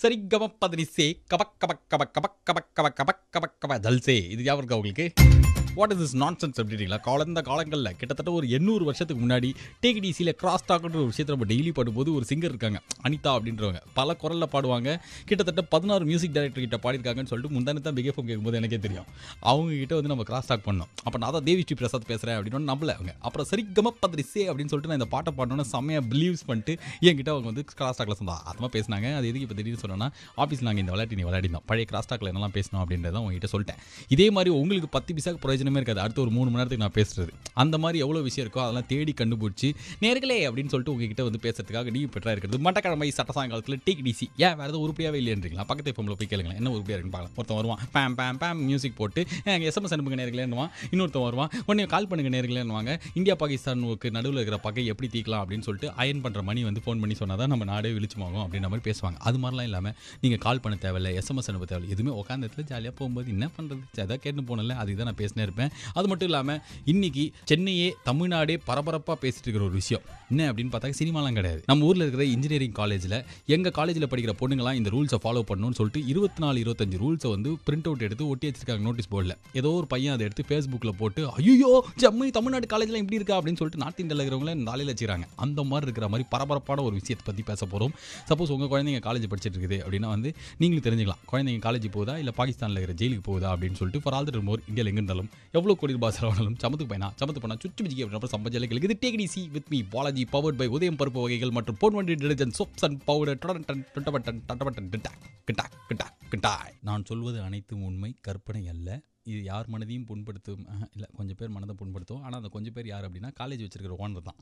சரிகம பதினிசே கபக் கபக் கபக் கபக் கபக் கபக் கபக் கபக் தல்சே இது ஞாபகம் உங்களுக்கு what is is nonsense அப்படின்றீங்களா காலந்த காலங்களில் கிட்டத்தட்ட ஒரு எண்ணூறு வருஷத்துக்கு முன்னாடி டேக் டிசியில் கிராஸ் டாக்ன்ற ஒரு விஷயத்தை நம்ம டெய்லி பாடும்போது ஒரு சிங்கர் இருக்காங்க அனிதா அப்படின்றவங்க பல குரலில் பாடுவாங்க கிட்டத்தட்ட பதினாறு மியூசிக் டைரக்டர் கிட்ட பாடிருக்காங்கன்னு சொல்லிட்டு முந்தானே தான் பிகேஃபம் கேட்கும்போது எனக்கே தெரியும் அவங்க கிட்ட வந்து நம்ம கிராஸ் டாக் பண்ணோம் அப்போ நான் தான் தேவி ஸ்ரீ பிரசாத் பேசுகிறேன் அப்படின்னு நம்மள அவங்க அப்புறம் சரிக்கமாக பத்ரிசே அப்படின்னு சொல்லிட்டு நான் இந்த பாட்டை பாடணும்னு செம்மையாக பிலீவ்ஸ் பண்ணிட்டு என்கிட்ட அவங்க வந்து கிராஸ் டாக்ல சொன்னா அதமாக பேசினாங்க அது எதுக்கு இப்போ திடீர்னு சொன்னோம்னா ஆஃபீஸ் நாங்கள் இந்த விளையாட்டு நீ விளையாடினோம் பழைய கிராஸ் டாக்ல என்னெல்லாம் பேசணும் அப்படின்றத உங்ககிட்ட சொல்லிட்டேன் இதே மாதிரி உங்களுக்கு பத்து பிசாக்கு பிரயோஜனம் விஷயமே இருக்காது அடுத்த ஒரு மூணு மணி நேரத்துக்கு நான் பேசுறது அந்த மாதிரி எவ்வளோ விஷயம் இருக்கோ அதெல்லாம் தேடி கண்டுபிடிச்சி நேர்களே அப்படின்னு சொல்லிட்டு உங்ககிட்ட வந்து பேசுறதுக்காக டீ பெற்றா இருக்கிறது மட்டக்கிழமை சட்ட சாயங்காலத்தில் டீக் டிசி ஏன் வேறு எதுவும் உருப்படியாகவே இல்லைன்றீங்களா பக்கத்து ஃபோனில் போய் கேளுங்களேன் என்ன உருப்படியாக இருக்குன்னு பார்க்கலாம் ஒருத்தன் வருவான் பேம் பேம் பேம் மியூசிக் போட்டு எஸ்எம்எஸ் அனுப்புங்க என்னவான் இன்னொருத்தன் வருவான் உடனே கால் பண்ணுங்க என்னவாங்க இந்தியா பாகிஸ்தானுக்கு நடுவில் இருக்கிற பகை எப்படி தீக்கலாம் அப்படின்னு சொல்லிட்டு அயன் பண்ணுற மணி வந்து ஃபோன் பண்ணி சொன்னால் தான் நம்ம நாடே விழிச்சுமாகும் அப்படின்ற மாதிரி பேசுவாங்க அது மாதிரிலாம் இல்லாமல் நீங்கள் கால் பண்ண தேவையில்லை எஸ்எம்எஸ் அனுப்ப தேவையில்லை எதுவுமே உட்காந்த இடத்துல ஜாலியாக போகும்போது என்ன பண்ணுறது அதான் கேட்டு போனல அதுக்கு தான் நான் பேசினேன் இருப்பேன் அது மட்டும் இல்லாமல் இன்றைக்கி சென்னையே தமிழ்நாடே பரபரப்பாக பேசிட்டு இருக்கிற ஒரு விஷயம் என்ன அப்படின்னு பார்த்தா சினிமாலாம் கிடையாது நம்ம ஊரில் இருக்கிற இன்ஜினியரிங் காலேஜில் எங்கள் காலேஜில் படிக்கிற பொண்ணுங்களாம் இந்த ரூல்ஸை ஃபாலோ பண்ணணும்னு சொல்லிட்டு இருபத்தி நாலு இருபத்தஞ்சு ரூல்ஸை வந்து பிரிண்ட் அவுட் எடுத்து ஒட்டி வச்சிருக்காங்க நோட்டீஸ் போர்டில் ஏதோ ஒரு பையன் அதை எடுத்து ஃபேஸ்புக்கில் போட்டு ஐயோ ஜம்மு தமிழ்நாடு காலேஜில் இப்படி இருக்கா அப்படின்னு சொல்லிட்டு நார்த் இந்தியாவில் இருக்கிறவங்கள நாளையில் வச்சுக்கிறாங்க அந்த மாதிரி இருக்கிற மாதிரி பரபரப்பான ஒரு விஷயத்தை பற்றி பேச போகிறோம் சப்போஸ் உங்கள் குழந்தைங்க காலேஜ் படிச்சிட்டு இருக்குது அப்படின்னா வந்து நீங்களும் தெரிஞ்சுக்கலாம் குழந்தைங்க காலேஜ் போதா இல்லை பாகிஸ்தானில் இருக்கிற ஜெயிலுக்கு போகுதா அப்படின்னு சொல்லிட்டு ஃபார் ஆல் த மோர் இந்தியாவில் எங்கே இருந்தாலும் எவ்வளோ கோடி ரூபாய் செலவானாலும் சமத்துக்கு பையனா சமத்து பண்ணா சுற்றி பிடிச்சி அப்படின்னு சம்பாதிச்சு இது take D C with me Balaji வாங்கி பவர்ட் பை உதயம் பருப்பு வகைகள் மற்றும் Ponvandu detergent soaps and powder நான் சொல்வது அனைத்தும் உண்மை கற்பனை அல்ல இது யார் மனதையும் புண்படுத்தும் இல்லை கொஞ்சம் பேர் மனதை புண்படுத்தும் ஆனால் அந்த கொஞ்சம் பேர் யார் அப்படின்னா காலேஜ் வச்சிருக்கிற ஓனர் தான்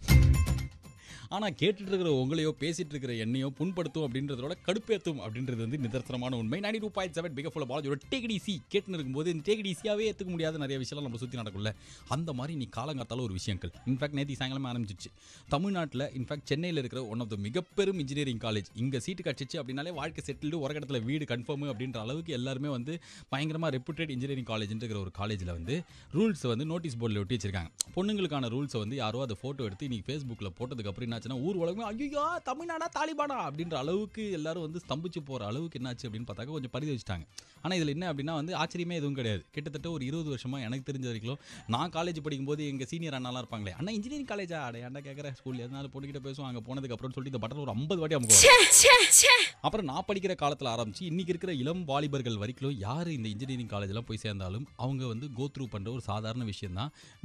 ஆனால் கேட்டுட்டு இருக்கிற உங்களையோ பேசிட்டு இருக்கிற என்னையோ புண்படுத்தும் அப்படின்றதோட கடுப்பேற்றும் அப்படின்றது வந்து நிதர்சனமான உண்மை ninety two point seven Balaji ஒரு டேகடிசி கேட்டுன்னு இருக்கும்போது இந்த ஈஸியாகவே ஏற்றுக்க முடியாத நிறைய விஷயம் நம்ம சுற்றி நடக்கும்ல அந்த மாதிரி நீ காலங்காத்தால ஒரு விஷயங்கள் இன்ஃபேக்ட் நேற்று சாயங்காலம் ஆரம்பிச்சிச்சு தமிழ்நாட்டில் இன்ஃபேக்ட் சென்னையில் இருக்கிற ஒன் ஆஃப் த மிகப்பெரும் இன்ஜினியரிங் காலேஜ் இங்கே சீட்டு கிடச்சிச்சு அப்படின்னாலே வாழ்க்கை செட்டில்டு ஒரு இடத்துல வீடு கன்ஃபார்ம் அப்படின்ற அளவுக்கு எல்லாருமே வந்து பயங்கரமாக ரெப்யூட்டட் இன்ஜினியரிங் காலேஜ்ன்ற ஒரு காலேஜில் வந்து ரூல்ஸை வந்து நோட்டீஸ் போர்டில் ஒட்டி வச்சிருக்காங்க பொண்ணுங்களுக்கான ரூல்ஸை வந்து யாரோ அதை ஃபோட்டோ எடுத்து இன்றைக்கி ஃபேஸ்புக்கில் போட்டதுக்கப்புறம் அப்புறம் ஊர் உலகமே ஐயோ தமிழ்நாடா தாலிபானா அப்படின்ற அளவுக்கு எல்லாரும் வந்து ஸ்தம்பிச்சு போகிற அளவுக்கு என்னாச்சு அப்படின்னு பார்த்தாக்க கொஞ்சம் பரிதி வச்சுட்டாங்க ஆனால் இதில் என்ன அப்படின்னா வந்து ஆச்சரியமே எதுவும் கிடையாது கிட்டத்தட்ட ஒரு இருபது வருஷமாக எனக்கு தெரிஞ்ச வரைக்கும் நான் காலேஜ் படிக்கும்போது எங்கள் சீனியர் அண்ணாலாம் இருப்பாங்களே அண்ணா இன்ஜினியரிங் காலேஜா அடே அண்ணா கேட்குற ஸ்கூல் எதனால பொண்ணுகிட்ட பேசுவோம் அங்கே அப்புறம் சொல்லிட்டு இந்த ஒரு ஐம்பது வாட்டி அமுக்குவோம் அப்புறம் நான் படிக்கிற காலத்தில் ஆரம்பிச்சு இன்றைக்கி இருக்கிற இளம் வாலிபர்கள் வரைக்கும் யார் இந்த இன்ஜினியரிங் காலேஜெலாம் போய் சேர்ந்தாலும் அவங்க வந்து கோத்ரூ பண்ணுற ஒரு சாதாரண விஷயம்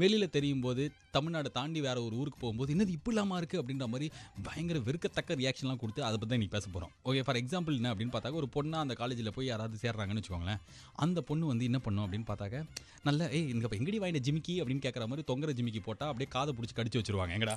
வெளியில் தெரியும் போது தமிழ்நாடு தாண்டி வேறு ஒரு ஊருக்கு போகும்போது என்னது இப்படி இல்லாமல் இருக்குது அப்படின்ற மாதிரி பயங்கர வெறுக்கத்தக்க ரியாக்ஷன்லாம் கொடுத்து அதை பற்றி தான் பேச போகிறோம் ஓகே ஃபார் எக்ஸாம்பிள் என்ன அப்படின்னு பார்த்தாக்க ஒரு பொண்ணாக அந்த காலேஜில் போய் யாராவது சேர்றாங்கன்னு வச்சுக்கோங்களேன் அந்த பொண்ணு வந்து என்ன பண்ணும் அப்படின்னு பார்த்தாக்க நல்ல ஏய் இந்த இப்போ எங்கடி வாங்கின ஜிமிக்கி அப்படின்னு கேட்குற மாதிரி தொங்குற ஜிமிக்கி போட்டால் அப்படியே காதை பிடிச்சி கடிச்சு வச்சிருவாங்க எங்கடா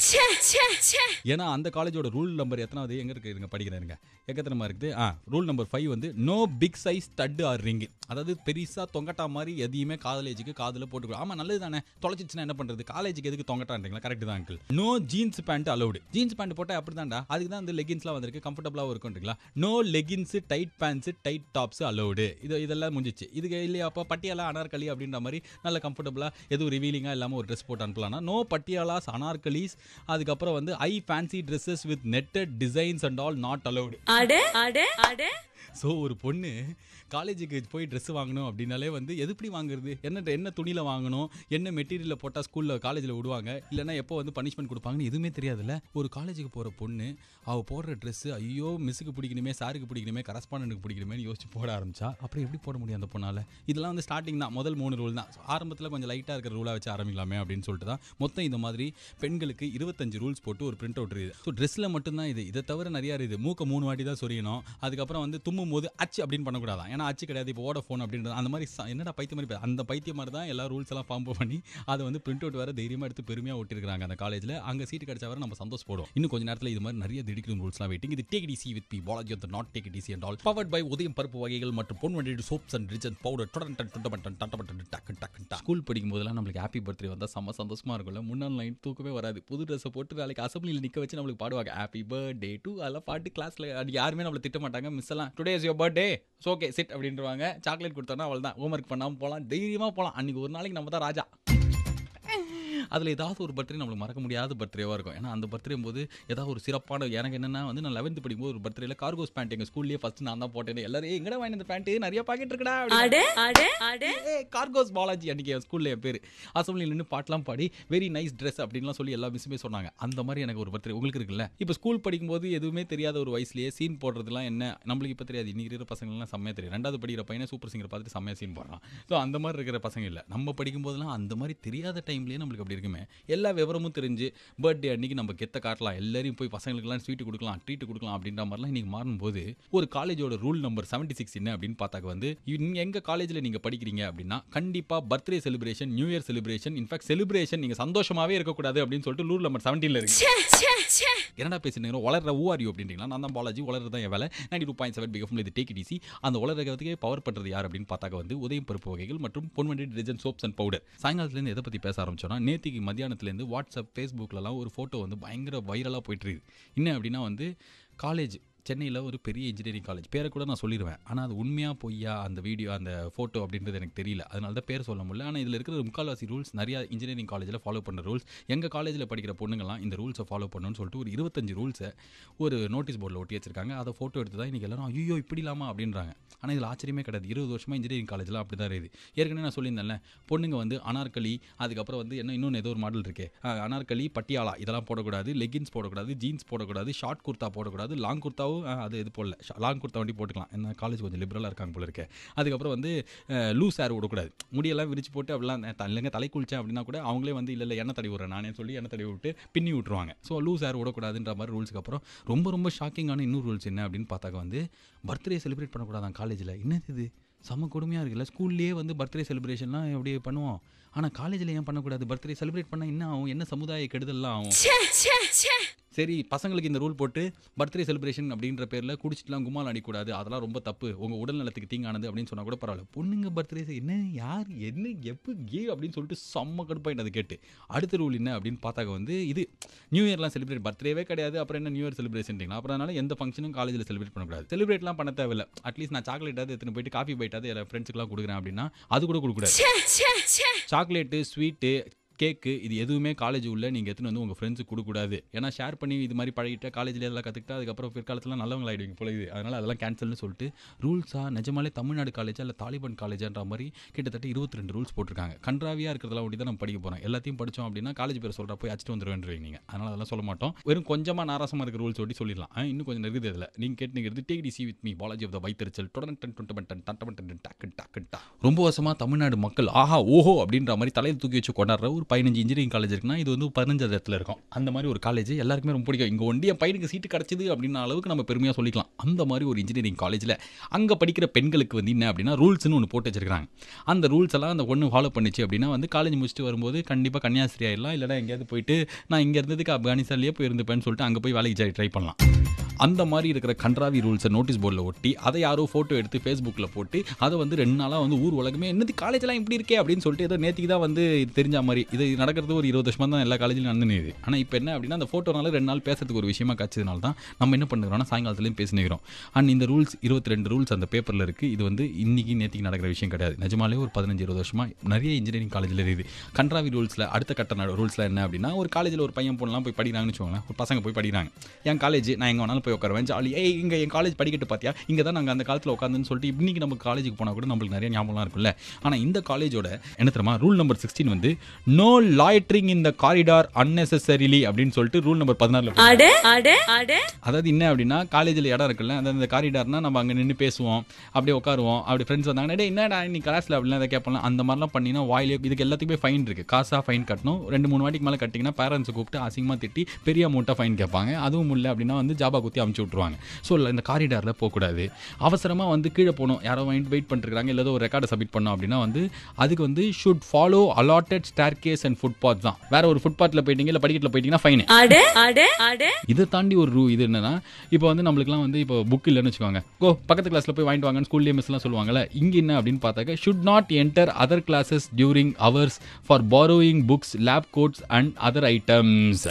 ஏன்னா அந்த காலேஜோட ரூல் நம்பர் எத்தனாவது எங்கே இருக்குது இருங்க படிக்கிறேருங்க எக்கத்தனமாக இருக்குது ஆ ரூல் நம்பர் ஃபைவ் வந்து நோ பிக் சைஸ் தட்டு ஆர் ரிங் அதாவது பெருசாக தொங்கட்டா மாதிரி எதையுமே காலேஜுக்கு காதில் போட்டுக்கணும் ஆமாம் நல்லது தானே தொலைச்சிச்சுன்னா என்ன பண்ணுறது காலேஜுக்கு எதுக்கு தொங்கட்டான்றீங்களா கரெக்ட் தான் uncle no jeans pant allowed மூடு ஜீன்ஸ் பேண்ட் போட்டால் அப்படி தான்டா அதுக்கு தான் இந்த லெகின்ஸ்லாம் வந்திருக்கு கம்ஃபர்டபுளாகவும் இருக்கும்ன்றீங்களா no leggings tight pants tight tops allowed இது இதெல்லாம் முடிஞ்சிச்சு இதுக்கு இல்லையா அப்போ பட்டியாலா அனார்கலி அப்படின்ற மாதிரி நல்ல கம்ஃபர்டபுளாக எதுவும் ரிவீலிங்காக இல்லாமல் ஒரு ட்ரெஸ் போட்டு அனுப்பலாம்னா நோ பட்டியாலாஸ் அனார்கலிஸ் அதுக்கப்புறம் வந்து I fancy dresses with netted designs and all not allowed so ஒரு பொண்ணு காலேஜுக்கு போய் ட்ரெஸ் வாங்கணும் அப்படின்னாலே வந்து எதுப்படி வாங்குறது என்ன என்ன துணியில் வாங்கணும் என்ன மெட்டீரியலில் போட்டால் ஸ்கூலில் காலேஜில் விடுவாங்க இல்லைனா எப்போ வந்து பனிஷ்மெண்ட் கொடுப்பாங்கன்னு எதுவுமே தெரியாதுல்ல ஒரு காலேஜுக்கு போகிற பொண்ணு அவள் போடுற ட்ரெஸ்ஸு ஐயோ மிஸ்ஸுக்கு பிடிக்கணுமே சாருக்கு பிடிக்கணுமே கரஸ்பாண்டனுக்கு பிடிக்கணுமே யோசிச்சு போட ஆரம்பிச்சா அப்புறம் எப்படி போட முடியும் அந்த பொண்ணால் இதெல்லாம் வந்து ஸ்டார்டிங் தான் முதல் மூணு ரூல் தான் ஆரம்பத்தில் கொஞ்சம் லைட்டாக இருக்கிற ரூலாக வச்சு ஆரம்பிக்கலாமே அப்படின்னு சொல்லிட்டு தான் மொத்தம் இந்த மாதிரி பெண்களுக்கு இருபத்தஞ்சு ரூல்ஸ் போட்டு ஒரு பிரிண்ட் அவுட் இருக்குது ஸோ ட்ரெஸ்ஸில் மட்டும்தான் இது இதை தவிர நிறையா இருக்குது மூக்கை மூணு வாட்டி தான் சொரியணும் அதுக்கப்புறம் வந்து தும்மு போது அச்சு அப்படின்னு பண்ணக்கூடாது ஏன்னா அச்சு கிடையாது இப்போ ஓட ஃபோன் அப்படின்றது அந்த மாதிரி என்னடா பைத்திய மாதிரி அந்த பைத்திய மாதிரி தான் எல்லா ரூல்ஸ் எல்லாம் ஃபார்ம் பண்ணி அதை வந்து பிரிண்ட் அவுட் வர தைரியமாக எடுத்து பெருமையாக ஓட்டிருக்காங்க அந்த காலேஜில் அங்கே சீட்டு கிடைச்சா வர நம்ம சந்தோஷப்படும் இன்னும் கொஞ்சம் நேரத்தில் இது மாதிரி நிறைய திடீர்னு ரூல்ஸ்லாம் வெயிட்டிங் இது take DC with B Balaji of not take DC and all powered by Udhayam பருப்பு வகைகள் மற்றும் பொன் வண்டி சோப்ஸ் அண்ட் ரிஜன் பவுடர் டொடன் டொட்டபட்டன் டட்டபட்டன் டக்கு டக்கு ஸ்கூல் படிக்கும் போதெல்லாம் நம்மளுக்கு ஹாப்பி பர்த்டே வந்தால் செம்ம சந்தோஷமாக இருக்கும்ல முன்னாள் லைன் தூக்கவே வராது புது ட்ரெஸ்ஸை போட்டு நாளைக்கு அசம்பிளியில் நிற்க வச்சு நம்மளுக்கு பாடுவாங்க ஹாப்பி பர்த்டே டூ அதெல்லாம் பாட்டு கிளாஸில் யாருமே நம்மளை திட்ட மாட்டாங்க மிஸ் எல்லாம் today is your birthday okay sit அப்படின்றவாங்க சாக்லேட் கொடுத்தோன்னா அவள் தான் ஹோம்ஒர்க் பண்ணாமல் போகலாம் தைரியமாக போகலாம் அன்றைக்கி ஒரு நாளைக்கு நம்ம தான் ராஜா அதில் ஏதாவது ஒரு பர்த்டே நம்மளுக்கு மறக்க முடியாத பர்த்டேவாக இருக்கும் ஏன்னா அந்த பர்த்டே போது ஏதாவது ஒரு சிறப்பான எனக்கு என்னென்னா வந்து நான் லெவன்த் படிக்கும்போது ஒரு பர்த்டேல கார்கோஸ் பேண்ட் எங்கள் ஸ்கூல்லேயே ஃபஸ்ட் நான் தான் போட்டேன் எல்லாரும் எங்கடா வாங்கி இந்த பேண்ட்டு நிறைய பாக்கெட் இருக்கடா கார்கோஸ் பாலாஜி அன்றைக்கி என் ஸ்கூலில் என் பேர் அசம்பிளியில் நின்று பாட்டெலாம் பாடி வெரி நைஸ் ட்ரெஸ் அப்படின்லாம் சொல்லி எல்லா மிஸ்ஸுமே சொன்னாங்க அந்த மாதிரி எனக்கு ஒரு பர்த்டே உங்களுக்கு இருக்குல்ல இப்போ ஸ்கூல் படிக்கும்போது எதுவுமே தெரியாத ஒரு வயசுலேயே சீன் போடுறதுலாம் என்ன நம்மளுக்கு இப்போ தெரியாது இன்னைக்கு இருக்கிற பசங்கள்லாம் செம்மையாக தெரியும் ரெண்டாவது படிக்கிற பையனை சூப்பர் சிங்கர் பார்த்துட்டு செம்மையாக சீன் போடுறான் ஸோ அந்த மாதிரி இருக்கிற பசங்க இல்லை நம்ம படிக்கும்போதுலாம் அந்த மாதிரி தெரியாத டைம்லேயே நம்மளுக்கு அப்படி இருக்குமே எல்லா விவரமும் தெரிஞ்சு பர்த்டே அன்னைக்கு நம்ம கெத்த காட்டலாம் எல்லாரையும் போய் பசங்களுக்குலாம் ஸ்வீட்டு கொடுக்கலாம் ட்ரீட் கொடுக்கலாம் அப்படின்ற மாதிரிலாம் இன்னைக்கு மாறும்போது ஒரு காலேஜோட ரூல் நம்பர் செவன்ட்டி சிக்ஸ் என்ன அப்படின்னு பார்த்தாக்க வந்து எங்கள் காலேஜில் நீங்கள் படிக்கிறீங்க அப்படின்னா கண்டிப்பாக birthday celebration new year celebration in fact celebration நீங்கள் சந்தோஷமாகவே இருக்கக்கூடாது அப்படின்னு சொல்லிட்டு ரூல் நம்பர் செவன்டீனில் இருக்கு என்னடா பேசினீங்க வளர்ற ஊ ஆர் யூ அப்படின்றீங்களா நான் தான் பாலாஜி வளர்றது தான் என் வேலை ninety two point seven big FM இது டேக் டிசி அந்த வளர்றதுக்கு பவர் பண்ணுறது யார் அப்படின்னு பார்த்தாக்க வந்து உதயம் பருப்பு வகைகள் மற்றும் பொன்வெண்டி டிஜன் சோப்ஸ் அண்ட் பவுடர் சாயங்காலத்துலேருந்து எதை பற்றி பேச ஆரம்பிச்சோன்னா நேற்றுக்கு மத்தியானத்துலேருந்து வாட்ஸ்அப் ஃபேஸ்புக்கிலலாம் ஒரு ஃபோட்டோ வந்து பயங்கர வைரலாக போயிட்டுருக்கு என்ன அப்படின்னா வந்து காலேஜ் சென்னையில் ஒரு பெரிய இன்ஜினியரிங் காலேஜ் பேரை கூட நான் சொல்லிடுவேன் ஆனால் அது உண்மையாக பொய்யா அந்த வீடியோ அந்த ஃபோட்டோ அப்படின்றது எனக்கு தெரியல அதனால தான் பேர் சொல்ல முடியல ஆனால் இதில் இருக்கிற முக்கால்வாசி ரூல்ஸ் நிறையா இன்ஜினியரிங் காலேஜில் ஃபாலோ பண்ணுற ரூல்ஸ் எங்கள் காலேஜில் படிக்கிற பொண்ணுங்கள்லாம் இந்த ரூல்ஸை ஃபாலோ பண்ணணும்னு சொல்லிட்டு ஒரு இருபத்தஞ்சு ரூல்ஸை ஒரு நோட்டீஸ் போர்டில் ஒட்டி வச்சிருக்காங்க அதை ஃபோட்டோ எடுத்து தான் இன்றைக்கி எல்லாரும் ஐயோ இப்படி இல்லாமல் அப்படின்றாங்க ஆனால் இதில் ஆச்சரியமே கிடையாது இருபது வருஷமாக இன்ஜினியரிங் காலேஜில் அப்படி தான் இருக்குது ஏற்கனவே நான் சொல்லியிருந்தேன்ல பொண்ணுங்க வந்து அனார்கலி அதுக்கப்புறம் வந்து என்ன இன்னொன்று ஏதோ ஒரு மாடல் இருக்குது அனார்கலி பட்டியாலா இதெல்லாம் போடக்கூடாது லெகின்ஸ் போடக்கூடாது ஜீன்ஸ் போடக்கூடாது ஷார்ட் குர்த்தா போடக்கூடாது லாங் குர்த்தாவும் அது இது போடல லாங் கொடுத்த வண்டி போட்டுக்கலாம் என்ன காலேஜ் கொஞ்சம் லிபரலாக இருக்காங்க போல இருக்கு அதுக்கப்புறம் வந்து லூஸ் ஏர் விடக்கூடாது முடியெல்லாம் விரிச்சு போட்டு அப்படிலாம் இல்லைங்க தலை குளிச்சேன் அப்படின்னா கூட அவங்களே வந்து இல்லை இல்லை எண்ணெய் தடி விட்றேன் நானே சொல்லி எண்ணெய் தடி விட்டு பின்னி விட்ருவாங்க ஸோ லூஸ் ஏர் விடக்கூடாதுன்ற மாதிரி ரூல்ஸுக்கு அப்புறம் ரொம்ப ரொம்ப ஷாக்கிங்கான இன்னொரு ரூல்ஸ் என்ன அப்படின்னு பார்த்தாக்க வந்து பர்த்டே செலிப்ரேட் பண்ணக்கூடாதான் காலேஜில் என்னது இது செம கொடுமையாக இருக்குல்ல ஸ்கூல்லேயே வந்து பர்த்டே செலிப்ரேஷன்லாம் எப்படி பண்ணுவோம் ஆனால் காலேஜில் ஏன் பண்ணக்கூடாது பர்த்டே செலிப்ரேட் பண்ணால் என்ன ஆகும் என்ன சமுதாய கெடுதல்லாம் ஆகும் சரி பசங்களுக்கு இந்த ரூல் போட்டு பர்த்டே செலிப்ரேஷன் அப்படின்ற பேரில் குடிச்சிட்டுலாம் கும்மால் அடிக்கூடாது அதெல்லாம் ரொம்ப தப்பு உங்கள் உடல் நலத்துக்கு தீங்கானது அப்படின்னு சொன்னால் கூட பரவாயில்ல பொண்ணுங்க பர்த்டே என்ன யார் என்ன எப்போ கே அப்படின்னு சொல்லிட்டு செம்ம அதை கேட்டு அடுத்த ரூல் என்ன அப்படின்னு பார்த்தாக்க வந்து இது நியூ இயர்லாம் செலிப்ரேட் பர்த்டேவே கிடையாது அப்புறம் என்ன நியூ இயர் செலிப்ரேஷன்ட்டிங்களா அப்புறம் அதனால எந்த ஃபங்க்ஷனும் காலேஜில் செலிப்ரேட் பண்ணக்கூடாது செலிப்ரேட்லாம் பண்ண தேவையில்ல அட்லீஸ்ட் நான் சாக்லேட்டாவது எத்தனை போயிட்டு காஃபி போயிட்டாது என் ஃப்ரெண்ட்ஸுக்குலாம் கொடுக்குறேன் அப்படின்னா அது கூட கொடுக்கூடாது சாக்லேட்டு ஸ்வீட்டு கேக்கு இது எதுவுமே காலேஜ் உள்ள நீங்கள் எத்தனை வந்து உங்கள் ஃப்ரெண்ட்ஸ் கொடுக்கூடாது ஏன்னா ஷேர் பண்ணி இது மாதிரி பழகிட்டு காலேஜில் எல்லாம் கற்றுக்கிட்டா அதுக்கப்புறம் பிற்காலத்தில் நல்லவங்களாயிடுவீங்க போல இது அதனால் அதெல்லாம் கேன்சல்னு சொல்லிட்டு ரூல்ஸாக நிஜமாலே தமிழ்நாடு காலேஜா இல்லை தாலிபான் காலேஜான்ற மாதிரி கிட்டத்தட்ட இருபத்தி ரெண்டு ரூல்ஸ் போட்டிருக்காங்க கன்றாவியாக இருக்கிறதெல்லாம் ஒட்டி தான் நம்ம படிக்க போகிறோம் எல்லாத்தையும் படித்தோம் அப்படின்னா காலேஜ் பேர் சொல்கிற போய் அச்சிட்டு வந்துடுவேன்றீங்க நீங்கள் அதனால் அதெல்லாம் சொல்ல மாட்டோம் வெறும் கொஞ்சமாக நாராசமாக இருக்கிற ரூல்ஸ் ஒட்டி சொல்லிடலாம் இன்னும் கொஞ்சம் இருக்குது இதில் நீங்கள் கேட்டு நீங்கள் take D C with me Balaji of the வைத்தறிச்சல் டொடன் டென் டொண்டபன் டக்கு டக்கு ரொம்ப வருஷமாக தமிழ்நாடு மக்கள் ஆஹா ஓஹோ அப்படின்ற மாதிரி தலையில் தூக்கி வச்சு கொண்டாடுற ஒரு ஒரு பதினஞ்சு இன்ஜினியரிங் காலேஜ் இருக்குன்னா இது வந்து பதினஞ்சாவது இடத்துல இருக்கும் அந்த மாதிரி ஒரு காலேஜ் எல்லாருக்குமே ரொம்ப பிடிக்கும் இங்கே ஒண்டிய பையனுக்கு சீட்டு கிடச்சிது அப்படின்ன அளவுக்கு நம்ம பெருமையாக சொல்லிக்கலாம் அந்த மாதிரி ஒரு இன்ஜினியரிங் காலேஜில் அங்கே படிக்கிற பெண்களுக்கு வந்து என்ன அப்படின்னா ரூல்ஸ்ன்னு ஒன்று போட்டு வச்சிருக்காங்க அந்த ரூல்ஸ் எல்லாம் அந்த ஒன்று ஃபாலோ பண்ணிச்சு அப்படின்னா வந்து காலேஜ் முடிச்சுட்டு வரும்போது கண்டிப்பாக கன்னியாஸ்திரி ஆயிடலாம் இல்லைனா எங்கேயாவது போயிட்டு நான் இங்கே இருந்ததுக்கு ஆப்கானிஸ்தான்லேயே போய் இருந்துப்பேன்னு சொல்லிட்டு அங்கே போய் வேலைக்கு ட்ரை பண்ணலாம் அந்த மாதிரி இருக்கிற கன்றாவி ரூல்ஸை நோட்டீஸ் போர்டில் ஒட்டி அதை யாரோ ஃபோட்டோ எடுத்து ஃபேஸ்புக்கில் போட்டு அதை வந்து ரெண்டு நாளாக வந்து ஊர் உலகமே என்னது காலேஜ்லாம் இப்படி இருக்கே அப்படின்னு சொல்லிட்டு ஏதோ நேற்றுக்கு தான் வந்து இது தெரிஞ்ச மாதிரி இது நடக்கிறது ஒரு இருபது வருஷமாக தான் எல்லா காலேஜிலும் நடந்துனுது ஆனால் இப்போ என்ன அப்படின்னா அந்த ஃபோட்டோனால ரெண்டு நாள் பேசுறதுக்கு ஒரு விஷயமா கிடச்சதுனால தான் நம்ம என்ன பண்ணுறோம்னா சாயங்காலத்துலேயும் பேசினுக்கிறோம் அண்ட் இந்த ரூல்ஸ் இருபத்தி ரெண்டு ரூல்ஸ் அந்த பேப்பரில் இருக்குது இது வந்து இன்றைக்கி நேற்றுக்கு நடக்கிற விஷயம் கிடையாது நிஜமாலே ஒரு பதினஞ்சு இருபது வருஷமாக நிறைய இன்ஜினியரிங் காலேஜில் இருக்குது கன்றாவி ரூல்ஸில் அடுத்த கட்ட ரூல்ஸில் என்ன அப்படின்னா ஒரு காலேஜில் ஒரு பையன் போனலாம் போய் படிக்கிறாங்கன்னு வச்சுக்கோங்களேன் ஒரு பசங்க போய் படிக்கிறாங்க என் காலேஜ் நான் எங்கே வேணாலும் போய் உட்காருவேன் ஜாலி ஏய் இங்கே என் காலேஜ் படிக்கட்டு பார்த்தியா இங்கே தான் நாங்கள் அந்த காலத்தில் உட்காந்துன்னு சொல்லிட்டு இன்றைக்கி நம்ம காலேஜுக்கு போனால் கூட நம்மளுக்கு நிறைய ஞாபகம்லாம் இருக்குல்ல ஆனால் இந்த காலேஜோட என்ன தெரியுமா ரூல் நம்பர் சிக்ஸ்டீன் வந்து no no loitering in the corridor unnecessarily அப்படின்னு சொல்லிட்டு ரூல் நம்பர் பதினாறுல அதாவது என்ன அப்படின்னா காலேஜில் இடம் இருக்குல்ல அந்த இந்த காரிடார்னா நம்ம அங்கே நின்று பேசுவோம் அப்படியே உட்காருவோம் அப்படி ஃப்ரெண்ட்ஸ் வந்தாங்க டே என்னடா நீ கிளாஸில் அப்படிலாம் அதை கேட்பலாம் அந்த மாதிரிலாம் பண்ணினா வாயிலே இதுக்கு எல்லாத்துக்குமே ஃபைன் இருக்குது காசாக ஃபைன் கட்டணும் ரெண்டு மூணு வாட்டிக்கு மேலே கட்டிங்கன்னா பேரண்ட்ஸ் கூப்பிட்டு அசிங்கமாக திட்டி பெரிய அமௌண்ட்டாக ஃபைன் கேட்பாங்க அதுவும் இல்லை அப்படின்னா வந்து ஜாபா குத்தி அமுச்சு விட்ருவாங்க ஸோ இந்த காரிடாரில் போகக்கூடாது அவசரமாக வந்து கீழே போகணும் யாரோ வாங்கிட்டு வெயிட் பண்ணிருக்காங்க இல்லை ஒரு ரெக்கார்டை சப்மிட் பண்ணோம் அப்படின்னா வந்து அதுக்கு வந்து should follow allotted staircase ways and footpath தான் வேற ஒரு ஃபுட்பாத்ல போயிட்டீங்க இல்ல படிக்கட்ல போயிட்டீங்கன்னா ஃபைன் இதை தாண்டி ஒரு ரூ இது என்னன்னா இப்போ வந்து நம்மளுக்குலாம் வந்து இப்போ புக் இல்லைன்னு வச்சுக்கோங்க கோ பக்கத்து கிளாஸ்ல போய் வாங்கிட்டு வாங்கன்னு ஸ்கூல்லேயே மிஸ்லாம் சொல்லுவாங்கல்ல இங்கே என்ன அப்படின்னு பார்த்தாக்க should not enter other classes during hours for borrowing books lab coats and other items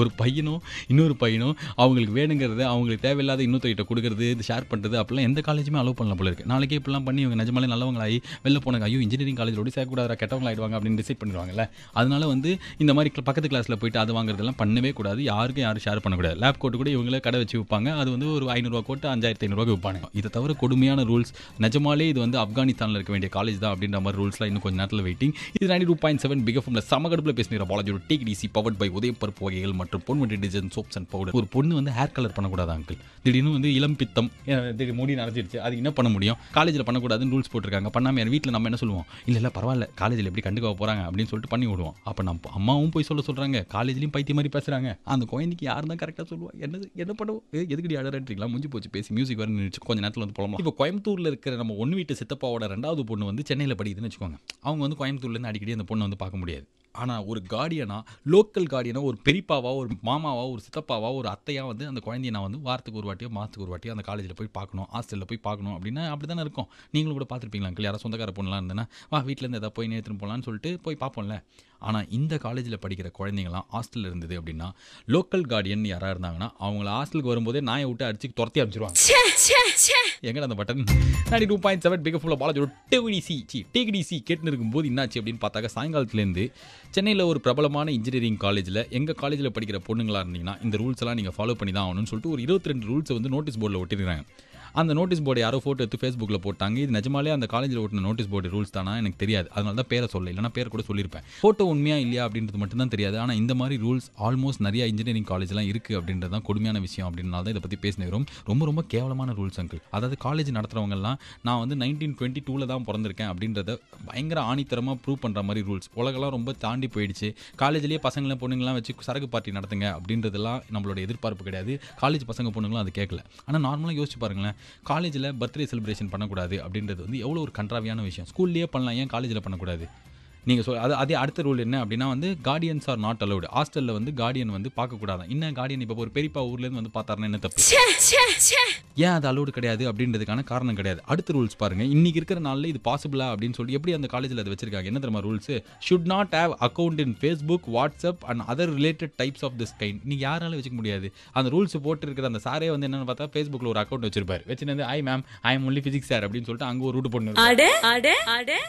ஒரு பையனோ இன்னொரு பையனோ அவங்களுக்கு வேணுங்கிறது அவங்களுக்கு தேவையில்லாத இன்னொருத்தர்கிட்ட கொடுக்குறது இது ஷேர் பண்ணுறது அப்படிலாம் எந்த காலேஜுமே அலோவ் பண்ணல போல இருக்குது நாளைக்கே இப்படிலாம் பண்ணி இவங்க நிஜமாலே நல்லவங்களாகி வெளில போனாங்க ஐயோ இன்ஜினியரிங் காலேஜில் ஒடி சேர்க்கக்கூடாது கெட்டவங்க ஆகிடுவாங்க அப்படின்னு டிசைட் பண்ணிடுவாங்கல்ல அதனால வந்து இந்த மாதிரி பக்கத்து கிளாஸில் போயிட்டு அது வாங்குறதெல்லாம் பண்ணவே கூடாது யாருக்கும் யாரும் ஷேர் பண்ணக்கூடாது லேப் கோட்டு கூட இவங்களே கடை வச்சு விற்பாங்க அது வந்து ஒரு ஐநூறுரூவா கோட்டு அஞ்சாயிரத்தி ஐநூறுரூவா விற்பாங்க இதை தவிர கொடுமையான ரூல்ஸ் நிஜமாலே இது வந்து ஆப்கானிஸ்தானில் இருக்க வேண்டிய காலேஜ் தான் அப்படின்ற மாதிரி ரூல்ஸ்லாம் இன்னும் கொஞ்சம் நேரத்தில் வெயிட்டிங் இது நைன்டி டூ பாயிண்ட் செவன் பிகஃபம்ல சமகடுப்பில் பேசுகிற பாலாஜியோட டிகிடிசி பவர்ட் பை உதயப்பருப்பு வகைகள் மற்றும் பொன் வண்டி டிஜன் சோப்ஸ் அண்ட் பவுடர் ஒரு பொண்ணு வந்து ஹேர் கலர் பண்ணக்கூடாது அங்கிள் திடீர்னு வந்து இளம் பித்தம் திடீர் மூடி நரைஞ்சிருச்சு அது என்ன பண்ண முடியும் காலேஜில் பண்ணக்கூடாதுன்னு ரூல்ஸ் போட்டிருக்காங்க பண்ணாமல் என் வீட்டில் நம்ம என்ன சொல்லுவோம் இல்லை இல்லை பரவாயில்ல காலேஜில் எப்படி கண்டுக்க போகிறாங்க அப்படின்னு சொல்லிட்டு பண்ணி விடுவோம் அப்போ நம்ம அம்மாவும் போய் சொல்ல சொல்கிறாங்க காலேஜ்லேயும் பைத்திய மாதிரி பேசுகிறாங்க அந்த குழந்தைக்கு யார் தான் கரெக்டாக சொல்லுவோம் என்ன என்ன பண்ணுவோம் எதுக்கடி அழறன்றீங்களா முடிஞ்சு போச்சு பேசி மியூசிக் வர நினைச்சு கொஞ்சம் நேரத்தில் வந்து போகலாம் இப்போ கோயம்புத்தூரில் இருக்கிற நம்ம ஒன்று வீட்டு சித்தப்பாவோட ரெண்டாவது பொண்ணு வந்து சென்னையில் படிக்குதுன்னு வச்சுக்கோங்க அவங்க வந்து கோயம்புத்தூர்லேருந்து அடிக்கடி அந்த பொண்ணை வந்து பார்க்க முடியாது ஆனால் ஒரு கார்டியனாக லோக்கல் கார்டியனாக ஒரு பெரியப்பாவா ஒரு மாமாவா ஒரு சித்தப்பாவா ஒரு அத்தையாக வந்து அந்த குழந்தைய நான் வந்து வாரத்துக்கு ஒரு வாட்டியோ மாதத்துக்கு ஒரு வாட்டியோ அந்த காலேஜில் போய் பார்க்கணும் ஹாஸ்டலில் போய் பார்க்கணும் அப்படின்னா அப்படி தானே இருக்கும் நீங்களும் கூட பார்த்துருப்பீங்களா யாராவது சொந்தக்கார பொண்ணுலாம் இருந்தேன்னா வா வீட்டிலேருந்து எதாவது போய் நேற்று போகலான்னு சொல்லிட்டு போய் பார்ப்போம்ல ஆனால் இந்த காலேஜில் படிக்கிற குழந்தைங்களாம் ஹாஸ்டலில் இருந்தது அப்படின்னா லோக்கல் கார்டியன் யாராக இருந்தாங்கன்னா அவங்கள ஹாஸ்டலுக்கு வரும்போதே நாயை விட்டு அடிச்சு துரத்தி அமைச்சிருவாங்க எங்கடா அந்த பட்டன் நான் டூ பாயிண்ட் செவன் பிக் ஃபுல்லாக பாலாஜி டேவிடிசி சி டேகிடிசி கேட்டுன்னு இருக்கும்போது என்னாச்சு அப்படின்னு பார்த்தாக்க சாயங்காலத்துலேருந்து சென்னையில் ஒரு பிரபலமான இன்ஜினியரிங் காலேஜில் எங்கள் காலேஜில் படிக்கிற பொண்ணுங்களாக இருந்தீங்கன்னா இந்த ரூல்ஸ் எல்லாம் நீங்கள் ஃபாலோ பண்ணி தான் ஆகணும்னு சொல்லிட்டு ஒரு இருபத்தி ரெண்டு ரூல்ஸை வந்து நோட்டீஸ் போர்டில் ஒட்டிருக்கிறாங்க அந்த நோட்டீஸ் போர்டு யாரோ ஃபோட்டோ எடுத்து ஃபேஸ்புக்கில் போட்டாங்க இது நிஜமாலே அந்த காலேஜில் ஓட்டின நோட்டீஸ் போர்டு ரூல்ஸ் தானா எனக்கு தெரியாது அதனால தான் பேரை சொல்ல இல்லைனா பேர் கூட சொல்லியிருப்பேன் ஃபோட்டோ உண்மையா இல்லையா அப்படின்றது மட்டும் தான் தெரியாது ஆனால் இந்த மாதிரி ரூல்ஸ் ஆல்மோஸ்ட் நிறைய இன்ஜினியரிங் காலேஜ்லாம் இருக்குது அப்படின்றது தான் கொடுமையான விஷயம் அப்படின்னால தான் இதை பற்றி பேசினோம் ரொம்ப ரொம்ப கேவலமான ரூல்ஸ் அங்கு அதாவது காலேஜ் நடத்துகிறவங்கலாம் நான் வந்து நைன்டீன் டுவெண்ட்டி டூவில் தான் பிறந்திருக்கேன் அப்படின்றத பயங்கர ஆணித்தரமாக ப்ரூவ் பண்ணுற மாதிரி ரூல்ஸ் உலகெல்லாம் ரொம்ப தாண்டி போயிடுச்சு காலேஜ்லேயே பசங்களாம் பொண்ணுங்களாம் வச்சு சரக்கு பார்ட்டி நடத்துங்க அப்படின்றதெல்லாம் நம்மளோட எதிர்பார்ப்பு கிடையாது காலேஜ் பசங்க பொண்ணுங்களும் அது கேட்கல ஆனால் நார்மலாக யோசிச்சு பாருங்களேன் காலேஜில் பர்த்டே செலிப்ரேஷன் பண்ணக்கூடாது அப்படின்றது வந்து எவ்வளோ ஒரு கன்றாவியான விஷயம் ஸ்கூல்லேயே பண்ணலாம் ஏன் காலேஜில் பண்ணக்கூடாது நீங்கள் சொல் அது அதே அடுத்த ரூல் என்ன அப்படின்னா வந்து கார்டியன்ஸ் ஆர் நாட் அலவுடு ஹாஸ்டலில் வந்து கார்டியன் வந்து பார்க்கக்கூடாது என்ன கார்டியன் இப்போ ஒரு பெரியப்பா ஊர்லேருந்து வந்து பார்த்தாருன்னு என்ன தப்பு ஏன் அது அலவுடு கிடையாது அப்படின்றதுக்கான காரணம் கிடையாது அடுத்த ரூல்ஸ் பாருங்கள் இன்றைக்கி இருக்கிற நாளில் இது பாசிபிளா அப்படின்னு சொல்லி எப்படி அந்த காலேஜில் அது வச்சிருக்காங்க என்ன தெரியுமா rules should not have account in Facebook WhatsApp and other related types of this kind நீங்கள் யாராலும் வச்சுக்க முடியாது அந்த ரூல்ஸ் போட்டு இருக்கிற அந்த சாரே வந்து என்னென்னு பார்த்தா ஃபேஸ்புக்கில் ஒரு அக்கௌண்ட் வச்சிருப்பார் வச்சுருந்து I ma'am I am only physics sir அப்படின்னு சொல்லிட்டு அங்கே ஒரு ரூட் பொண்ணு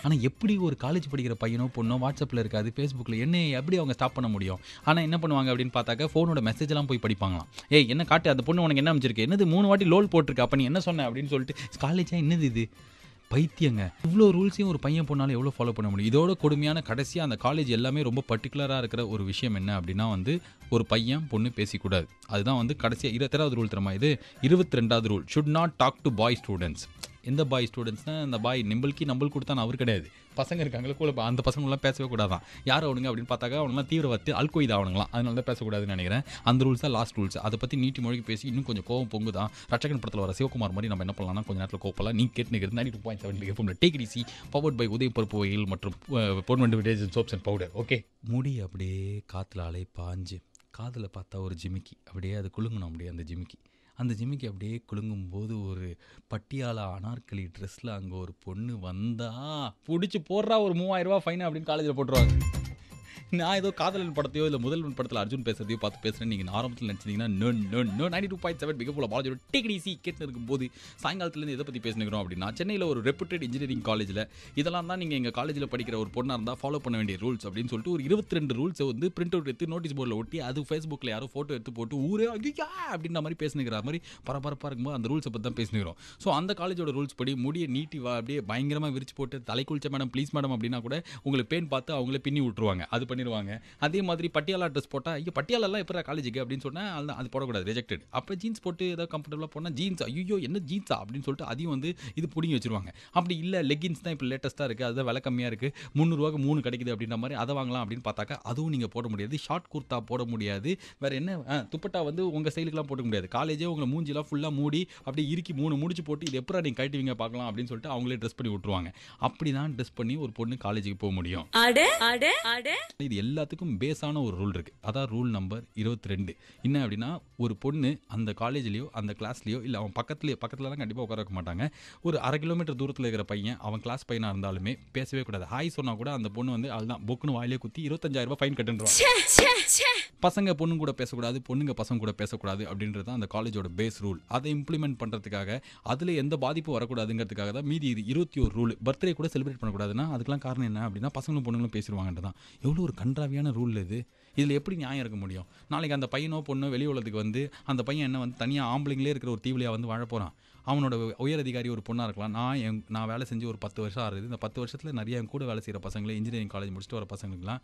ஆனால் எப்படி ஒரு காலேஜ் படிக்கிற பையனும் பையனோ பொண்ணோ வாட்ஸ்அப்பில் இருக்காது ஃபேஸ்புக்கில் என்ன எப்படி அவங்க ஸ்டாப் பண்ண முடியும் ஆனால் என்ன பண்ணுவாங்க அப்படின்னு பார்த்தாக்க ஃபோனோட மெசேஜ்லாம் போய் படிப்பாங்களாம் ஏய் என்ன காட்டு அந்த பொண்ணு உனக்கு என்ன அமைச்சிருக்கு என்னது மூணு வாட்டி லோல் போட்டிருக்கு அப்போ நீ என்ன சொன்ன அப்படின்னு சொல்லிட்டு காலேஜாக என்னது இது பைத்தியங்க இவ்வளோ ரூல்ஸையும் ஒரு பையன் போனாலும் எவ்வளோ ஃபாலோ பண்ண முடியும் இதோட கொடுமையான கடைசியாக அந்த காலேஜ் எல்லாமே ரொம்ப பர்டிகுலராக இருக்கிற ஒரு விஷயம் என்ன அப்படின்னா வந்து ஒரு பையன் பொண்ணு பேசிக்கூடாது அதுதான் வந்து கடைசியாக இருபத்தராவது ரூல் தரமா இது இருபத்தி ரெண்டாவது rule should not talk to boy students எந்த பாய் ஸ்டூடெண்ட்ஸ்னால் அந்த பாய் நம்மளுக்கு நம்மளுக்கு கொடுத்தான் அவர் கிடையாது பசங்க இருக்காங்களே கூட அந்த பசங்களெலாம் பேசவே கூடாதான் யார் அவனுங்க அப்படின்னு பார்த்தாக்கா அவனுலாம் தீவிரவாதி அல்கொய்த் அவனுங்களாம் அதனால தான் பேசக்கூடாதுன்னு நினைக்கிறேன் அந்த ரூல்ஸ் தான் லாஸ்ட் ரூல்ஸ் அதை பற்றி நீட்டி மொழிக்கு பேசி இன்னும் கொஞ்சம் கோவம் பொங்கு தான் ரட்சகன் படத்தில் வர சிவகுமார் மாதிரி நம்ம என்ன பண்ணலாம்னா கொஞ்சம் நேரத்தில் கோப்பலாம் நீ கேட்டுக்கிறது ninety two point seven take டேக்ரிசி பவர்ட் பை உதயபருப்பு வயல் மற்றும் Ponvendu village soaps and powder okay முடி அப்படியே காற்றுல அலை பாஞ்சு காதில் பார்த்தா ஒரு ஜிமிக்கி அப்படியே அது குழுங்கணும் அப்படியே அந்த ஜிமிக்கி அந்த ஜிமிக்கு அப்படியே குலுங்கும்போது ஒரு பட்டியால அனார்கலி ட்ரெஸ்ஸில் அங்கே ஒரு பொண்ணு வந்தா பிடிச்சி போடுறா ஒரு ரூபாய் ஃபைன் அப்படின்னு காலேஜில் போட்டுருவாங்க நான் ஏதோ காதலன் படத்தையோ இல்லை முதல்வன் படத்தில் அர்ஜுன் பேசுறதையோ பார்த்து பேசுகிறேன் நீங்கள் ஆரம்பத்தில் நினச்சிங்கன்னா no no no ninety two point seven மிக போல பாலாஜியோட டேக்னிசி கேட்டு இருக்கும்போது சாயங்காலத்துலேருந்து எதை பற்றி பேசினுக்கிறோம் அப்படின்னா சென்னையில் ஒரு ரெப்யூட்டட் இன்ஜினியரிங் காலேஜில் இதெல்லாம் தான் நீங்கள் எங்கள் காலேஜில் படிக்கிற ஒரு பொண்ணாக இருந்தால் ஃபாலோ பண்ண வேண்டிய ரூல்ஸ் அப்படின்னு சொல்லிட்டு ஒரு இருபத்தி ரெண்டு ரூல்ஸை வந்து பிரிண்ட் அவுட் எடுத்து நோட்டீஸ் போர்டில் ஒட்டி அது ஃபேஸ்புக்கில் யாரோ ஃபோட்டோ எடுத்து போட்டு ஊரே ஐயா அப்படின்ற மாதிரி பேசினுக்கிற மாதிரி பரபரப்பாக இருக்கும்போது அந்த ரூல்ஸை பற்றி தான் பேசினுக்கிறோம் ஸோ அந்த காலேஜோட ரூல்ஸ் படி முடிய நீட்டி அப்படியே பயங்கரமாக விரிச்சு போட்டு தலை குளிச்ச மேடம் ப்ளீஸ் மேடம் அப்படின்னா கூட உங்களை பேன் பார்த்து அவங்களே பின்னி விட்டுருவாங்க அது அது பண்ணிடுவாங்க அதே மாதிரி பட்டியாலா ட்ரெஸ் போட்டால் ஐயோ பட்டியாலெல்லாம் எப்போ காலேஜுக்கு அப்படின்னு சொன்னால் அது அது போடக்கூடாது ரிஜெக்டட் அப்புறம் ஜீன்ஸ் போட்டு ஏதாவது கம்ஃபர்டபுளாக போனால் ஜீன்ஸ் ஐயோ என்ன ஜீன்ஸா அப்படின்னு சொல்லிட்டு அதையும் வந்து இது பிடிங்கி வச்சிருவாங்க அப்படி இல்லை லெகின்ஸ் தான் இப்போ லேட்டஸ்ட்டாக இருக்குது அதுதான் விலை கம்மியாக இருக்குது முந்நூறுவாக்கு மூணு கிடைக்குது அப்படின்ற மாதிரி அதை வாங்கலாம் அப்படின்னு பார்த்தாக்கா அதுவும் நீங்கள் போட முடியாது ஷார்ட் குர்த்தா போட முடியாது வேறு என்ன துப்பட்டா வந்து உங்கள் சைலுக்குலாம் போட முடியாது காலேஜே உங்களை மூஞ்சிலாம் ஃபுல்லாக மூடி அப்படியே இறுக்கி மூணு முடிச்சு போட்டு இது எப்போ நீங்கள் கட்டுவீங்க பார்க்கலாம் அப்படின்னு சொல்லிட்டு அவங்களே ட்ரெஸ் பண்ணி விட்டுருவாங்க அப்படி தான் ட்ரெஸ் பண்ணி ஒரு பொண்ணு காலேஜுக்கு போக முடியும் ஆக்சுவலி இது எல்லாத்துக்கும் பேஸான ஒரு ரூல் இருக்குது அதான் ரூல் நம்பர் இருபத்தி ரெண்டு என்ன அப்படின்னா ஒரு பொண்ணு அந்த காலேஜ்லேயோ அந்த கிளாஸ்லேயோ இல்லை அவன் பக்கத்துலேயே பக்கத்துலலாம் கண்டிப்பாக உட்கார வைக்க மாட்டாங்க ஒரு அரை கிலோமீட்டர் தூரத்தில் இருக்கிற பையன் அவன் கிளாஸ் பையனாக இருந்தாலுமே பேசவே கூடாது ஹாய் சொன்னால் கூட அந்த பொண்ணு வந்து அதுதான் புக்குன்னு வாயிலே குத்தி இருபத்தஞ்சாயிரரூபா ஃபைன் கட்டுன்றான் பசங்க பொண்ணு கூட பேசக்கூடாது பொண்ணுங்க பசங்க கூட பேசக்கூடாது அப்படின்றது அந்த காலேஜோட பேஸ் ரூல் அதை இம்ப்ளிமெண்ட் பண்ணுறதுக்காக அதில் எந்த பாதிப்பு வரக்கூடாதுங்கிறதுக்காக தான் மீதி இது இருபத்தி ஒரு ரூல் பர்த்டே கூட செலிப்ரேட் பண்ணக்கூடாதுன்னா அதுக்கெல்லாம் காரணம் என்ன அப்படின்னா பசங்களும் பொண்ணுங்களும் பேசிடுவாங்கன்றதான் எவ்வளோ ஒரு கன்றாவியான ரூல் இது இதில் எப்படி நியாயம் இருக்க முடியும் நாளைக்கு அந்த பையனோ பொண்ணோ வெளி உலகத்துக்கு வந்து அந்த பையன் என்ன வந்து தனியாக ஆம்பளைங்களே இருக்கிற ஒரு தீவிலையாக வந்து வாழ போகிறான் அவனோட உயர் அதிகாரி ஒரு பொண்ணாக இருக்கலாம் நான் என் நான் வேலை செஞ்சு ஒரு பத்து வருஷம் ஆகுது இந்த பத்து வருஷத்தில் நிறைய என் கூட வேலை செய்கிற பசங்களே இன்ஜினியரிங் காலேஜ் முடிச்சுட்டு வர பசங்களுக்குலாம்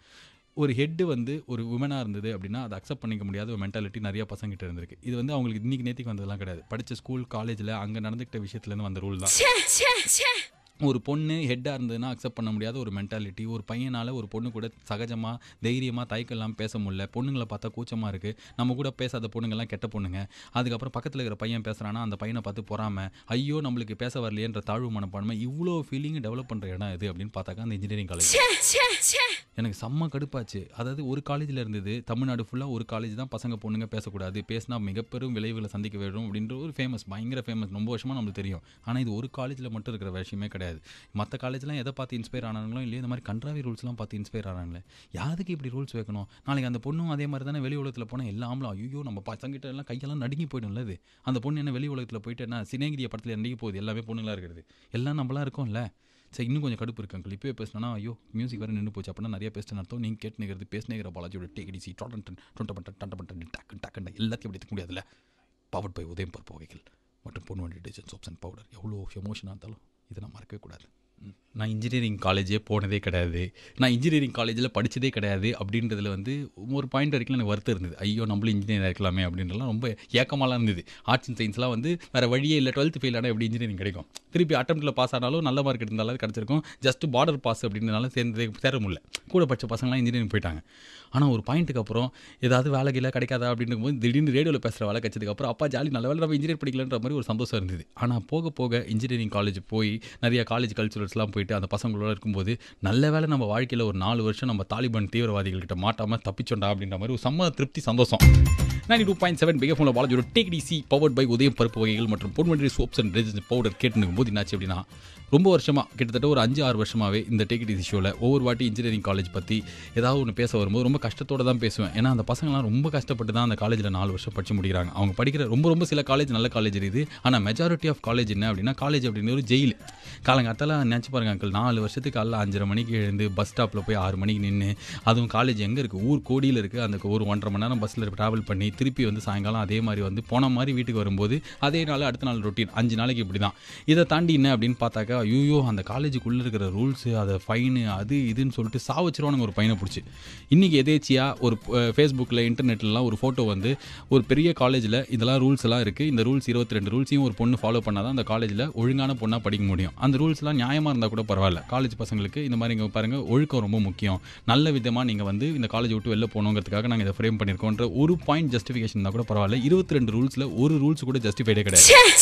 ஒரு ஹெட்டு வந்து ஒரு உமனாக இருந்தது அப்படின்னா அதை அக்செப்ட் பண்ணிக்க முடியாத ஒரு மென்டாலிட்டி நிறைய பசங்கிட்ட இருந்திருக்கு இது வந்து அவங்களுக்கு இன்னைக்கு நேற்றுக்கு வந்ததெல்லாம் கிடையாது படித்த ஸ்கூல் காலேஜில் அங்கே நடந்துக்கிட்ட விஷயத்துலேருந்து வந்த ரூல் தான் ஒரு பொண்ணு ஹெட்டாக இருந்ததுன்னா அக்செப்ட் பண்ண முடியாத ஒரு மென்டாலிட்டி ஒரு பையனால் ஒரு பொண்ணு கூட சகஜமாக தைரியமாக தயக்கெல்லாம் பேச முடியல பொண்ணுங்களை பார்த்தா கூச்சமாக இருக்குது நம்ம கூட பேசாத பொண்ணுங்கள்லாம் கெட்ட பொண்ணுங்க அதுக்கப்புறம் பக்கத்தில் இருக்கிற பையன் பேசுகிறான்னா அந்த பையனை பார்த்து பொறாமல் ஐயோ நம்மளுக்கு பேச வரலையன்ற தாழ்வு மனப்பான்மை இவ்வளோ ஃபீலிங் டெவலப் பண்ணுற இடம் இது அப்படின்னு பார்த்தாக்கா அந்த இன்ஜினியரிங் காலேஜ் எனக்கு செம்ம கடுப்பாச்சு அதாவது ஒரு காலேஜில் இருந்தது தமிழ்நாடு ஃபுல்லாக ஒரு காலேஜ் தான் பசங்க பொண்ணுங்க பேசக்கூடாது பேசினா மிகப்பெரும் விளைவுகளை சந்திக்க வேண்டும் அப்படின்ற ஒரு ஃபேமஸ் பயங்கர ஃபேமஸ் ரொம்ப வருஷமாக நம்மளுக்கு தெரியும் ஆனால் இது ஒரு காலேஜில் மட்டும் இருக்கிற விஷயமே கிடையாது கிடையாது மற்ற காலேஜ்லாம் எதை பார்த்து இன்ஸ்பயர் ஆனாங்களோ இல்லையோ இந்த மாதிரி கன்றாவி ரூல்ஸ்லாம் பார்த்து இன்ஸ்பயர் ஆனாங்களே யாருக்கு இப்படி ரூல்ஸ் வைக்கணும் நாளைக்கு அந்த பொண்ணும் அதே மாதிரி தானே வெளி உலகத்தில் போனால் எல்லாமே ஐயோ நம்ம பசங்கிட்ட எல்லாம் கையெல்லாம் நடுங்கி போயிடும்ல அது அந்த பொண்ணு என்ன வெளி உலகத்தில் போயிட்டு என்ன சினேகிரிய படத்தில் நடுங்கி போகுது எல்லாமே பொண்ணுங்களாக இருக்கிறது எல்லாம் நம்மளாம் இல்லை சரி இன்னும் கொஞ்சம் கடுப்பு இருக்கு இப்போயே பேசினா ஐயோ மியூசிக் வேறு நின்று போச்சு அப்படின்னா நிறைய பேசிட்டு அர்த்தம் நீங்கள் கேட்டு நிற்கிறது பேசினேங்கிற பாலாஜியோட டேடிசி டொட்டன் டொண்ட பண்ண டண்ட பண்ண டக்கு டக்குண்ட எல்லாத்தையும் எடுத்துக்க முடியாதுல்ல பவர்ட் பை உதயம் பர் மற்றும் பொண்ணு வண்டி டிஜன் சோப்ஸ் அண்ட் பவுடர் எவ்வளோ எமோஷனாக இருந்தாலும் இதெல்லாம் மறக்கக்கூடாது நான் இன்ஜினியரிங் காலேஜே போனதே கிடையாது நான் இன்ஜினியரிங் காலேஜில் படித்ததே கிடையாது அப்படின்றதுல வந்து ஒரு பாயிண்ட் வரைக்கும் எனக்கு வருத்தம் இருந்தது ஐயோ நம்மளும் இன்ஜினியர் இருக்கலாமே அப்படின்றலாம் ரொம்ப ஏக்கமாலாம் இருந்தது ஆர்ட்ஸ் அண்ட் சயின்ஸ்லாம் வந்து வேறு வழியே இல்லை டுவெல்த் ஃபெயில் ஆனால் எப்படி இன்ஜினியரிங் கிடைக்கும் திருப்பி அட்டம்ப்ட்டில் பாஸ் ஆனாலும் நல்ல மார்க் இருந்தாலும் கிடச்சிருக்கும் ஜஸ்ட் பார்டர் பாஸ் அப்படின்றனால சேர்ந்து சேர முடியல கூட பட்ச பசங்களாம் இன்ஜினியரிங் போயிட்டாங்க ஆனால் ஒரு பாயிண்ட்டுக்கு அப்புறம் ஏதாவது வேலை கீழே கிடைக்காதா அப்படின்னு போது திடீர்னு ரேடியோவில் பேசுகிற வேலை கிடச்சதுக்கப்புறம் அப்பா ஜாலி நல்ல வேலை நம்ம இன்ஜினியர் படிக்கலன்ற மாதிரி ஒரு சந்தோஷம் இருந்தது ஆனால் போக போக இன்ஜினியரிங் காலேஜ் போய் நிறையா காலேஜ் கல்ச்சுரல்ஸ்லாம் போயிட்டு அந்த பசங்களோட இருக்கும்போது நல்ல வேலை நம்ம வாழ்க்கையில் ஒரு நாலு வருஷம் நம்ம தாலிபான் தீவிரவாதிகள்கிட்ட மாட்டாமல் தப்பிச்சோண்டா அப்படின்ற மாதிரி ஒரு சம்ம திருப்தி சந்தோஷம் நைன்டி டூ பாயிண்ட் செவன் பிகே ஃபோனில் ஒரு take DC powered by Udhayam பருப்பு வகைகள் மற்றும் பொன்வன்றி சோப்ஸ் அண்ட் ரெஜிஸ்ட் பவுடர் கேட்டுன்னு போது என்னாச்சு அப்படின்னா ரொம்ப வருஷமாக கிட்டத்தட்ட ஒரு அஞ்சு ஆறு வருஷமாகவே இந்த டேக்கெட் இது ஷோவில் ஒவ்வொரு வாட்டி இன்ஜினியரிங் காலேஜ் பற்றி ஏதாவது ஒன்று பேச வரும்போது ரொம்ப கஷ்டத்தோடு தான் பேசுவேன் ஏன்னா அந்த பசங்களாம் ரொம்ப கஷ்டப்பட்டு தான் அந்த காலேஜில் நாலு வருஷம் படித்து முடிக்கிறாங்க அவங்க படிக்கிற ரொம்ப ரொம்ப சில காலேஜ் நல்ல காலேஜ் இருக்குது ஆனால் மெஜாரிட்டி ஆஃப் காலேஜ் என்ன அப்படின்னா காலேஜ் அப்படின்னு ஒரு ஜெயில் காலங்காலத்தில் நினச்சி பாருங்க அங்கிள் நாலு வருஷத்துக்கு காலைல அஞ்சரை மணிக்கு எழுந்து பஸ் ஸ்டாப்பில் போய் ஆறு மணிக்கு நின்று அதுவும் காலேஜ் எங்கே இருக்குது ஊர் கோடியில் இருக்குது அந்த ஒரு ஒன்றரை மணி நேரம் பஸ்ஸில் ட்ராவல் பண்ணி திருப்பி வந்து சாயங்காலம் அதே மாதிரி வந்து போன மாதிரி வீட்டுக்கு வரும்போது அதே நாள் அடுத்த நாள் ரொட்டீன் அஞ்சு நாளைக்கு இப்படி தான் இதை தாண்டி என்ன அப்படின்னு பார்த்தாக்கா ஐயோ அந்த காலேஜுக்குள்ளே இருக்கிற ரூல்ஸு அதை ஃபைனு அது இதுன்னு சொல்லிட்டு சாவச்சிருவானுங்க ஒரு பையனை பிடிச்சி இன்றைக்கி எதேச்சியாக ஒரு ஃபேஸ்புக்கில் இன்டர்நெட்லலாம் ஒரு ஃபோட்டோ வந்து ஒரு பெரிய காலேஜில் இதெல்லாம் ரூல்ஸ் எல்லாம் இருக்குது இந்த ரூல்ஸ் இருபத்தி ரெண்டு ரூல்ஸையும் ஒரு பொண்ணு ஃபாலோ பண்ணால் தான் அந்த காலேஜில் ஒழுங்கான பொண்ணாக படிக்க முடியும் அந்த ரூல்ஸ்லாம் நியாயமாக இருந்தால் கூட பரவாயில்ல காலேஜ் பசங்களுக்கு இந்த மாதிரி இங்கே பாருங்கள் ஒழுக்கம் ரொம்ப முக்கியம் நல்ல விதமாக நீங்கள் வந்து இந்த காலேஜ் விட்டு வெளில போகணுங்கிறதுக்காக நாங்கள் இதை ஃப்ரேம் பண்ணியிருக்கோன்ற ஒரு பாயிண்ட் ஜஸ்டிஃபிகேஷன் தான் கூட பரவாயில்ல இருபத்தி ரெண்டு ரூல்ஸில் ஒரு ரூல்ஸ் கூட ஜஸ்டிஃபைடே கிடையாது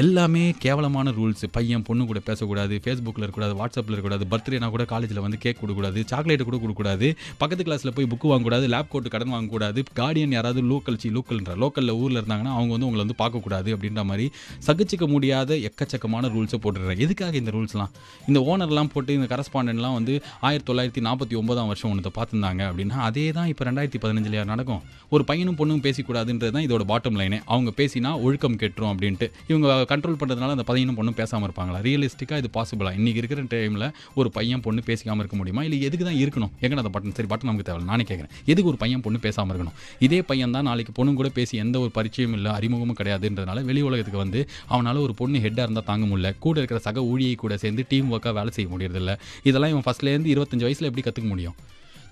எல்லாமே கேவலமான ரூல்ஸ் பையன் பொண்ணு பொண்ணு கூட பேசக்கூடாது ஃபேஸ்புக்கில் இருக்கக்கூடாது வாட்ஸ்அப்பில் இருக்கக்கூடாது பர்த்டேனா கூட காலேஜில் வந்து கேக் கொடுக்கூடாது சாக்லேட் கூட கொடுக்கூடாது பக்கத்து கிளாஸில் போய் புக்கு வாங்கக்கூடாது லேப் கோட்டு கடன் வாங்கக்கூடாது கார்டியன் யாராவது லோக்கல் சி லோக்கல்ன்ற லோக்கலில் ஊரில் இருந்தாங்கன்னா அவங்க வந்து உங்களை வந்து பார்க்கக்கூடாது அப்படின்ற மாதிரி சகிச்சிக்க முடியாத எக்கச்சக்கமான ரூல்ஸை போட்டுடுறாங்க எதுக்காக இந்த ரூல்ஸ்லாம் இந்த ஓனர்லாம் போட்டு இந்த கரஸ்பாண்டன்ட்லாம் வந்து ஆயிரத்தி தொள்ளாயிரத்தி நாற்பத்தி ஒன்பதாம் வருஷம் ஒன்று பார்த்துருந்தாங்க அப்படின்னா அதே தான் இப்போ ரெண்டாயிரத்தி பதினஞ்சுலையா நடக்கும் ஒரு பையனும் பொண்ணும் பேசக்கூடாதுன்றது தான் இதோட பாட்டம் லைனே அவங்க பேசினா ஒழுக்கம் கெட்டுரும் அப்படின்ட்டு இவங்க கண்ட்ரோல் பண்ணுறதுனால அந்த பையனும் பொண்ணும் பேசாமல் இருப்பாங்களா ரியலிஸ்டிக்காக இது பாசிபிளா இன்னைக்கு இருக்கிற டைமில் ஒரு பையன் பொண்ணு பேசிக்காமல் இருக்க முடியுமா இல்லை எதுக்கு தான் இருக்கணும் எங்கே அந்த பட்டன் சரி பட்டன் நமக்கு தேவை நானே கேட்குறேன் எதுக்கு ஒரு பையன் பொண்ணு பேசாமல் இருக்கணும் இதே பையன் தான் நாளைக்கு பொண்ணு கூட பேசி எந்த ஒரு பரிச்சயம் இல்லை அறிமுகமும் கிடையாதுன்றதுனால வெளி உலகத்துக்கு வந்து அவனால் ஒரு பொண்ணு ஹெட்டாக இருந்தால் தாங்க முடியல கூட இருக்கிற சக ஊழியை கூட சேர்ந்து டீம் ஒர்க்காக வேலை செய்ய முடியறதில்லை இதெல்லாம் இவன் ஃபஸ்ட்லேருந்து இருபத்தஞ்சு வயசில் எப்படி கற்றுக்க முடியும்